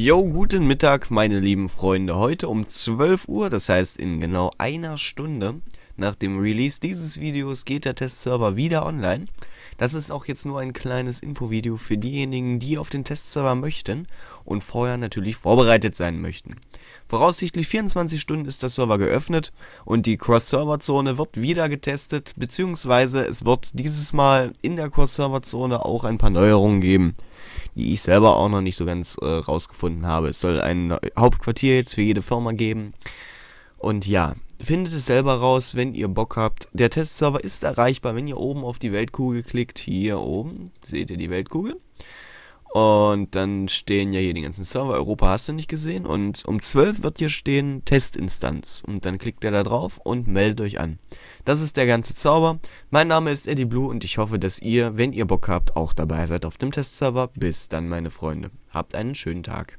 Jo, guten Mittag, meine lieben Freunde. Heute um 12 Uhr, das heißt in genau einer Stunde nach dem Release dieses Videos, geht der Testserver wieder online. Das ist auch jetzt nur ein kleines Infovideo für diejenigen, die auf den Testserver möchten und vorher natürlich vorbereitet sein möchten. Voraussichtlich 24 Stunden ist der Server geöffnet und die Cross-Server-Zone wird wieder getestet, beziehungsweise es wird dieses Mal in der Cross-Server-Zone auch ein paar Neuerungen geben die ich selber auch noch nicht so ganz äh, rausgefunden habe. Es soll ein Hauptquartier jetzt für jede Firma geben. Und ja, findet es selber raus, wenn ihr Bock habt. Der Testserver ist erreichbar, wenn ihr oben auf die Weltkugel klickt. Hier oben seht ihr die Weltkugel. Und dann stehen ja hier die ganzen Server. Europa hast du nicht gesehen. Und um 12 wird hier stehen Testinstanz. Und dann klickt ihr da drauf und meldet euch an. Das ist der ganze Zauber. Mein Name ist Eddie Blue und ich hoffe, dass ihr, wenn ihr Bock habt, auch dabei seid auf dem Testserver. Bis dann, meine Freunde. Habt einen schönen Tag.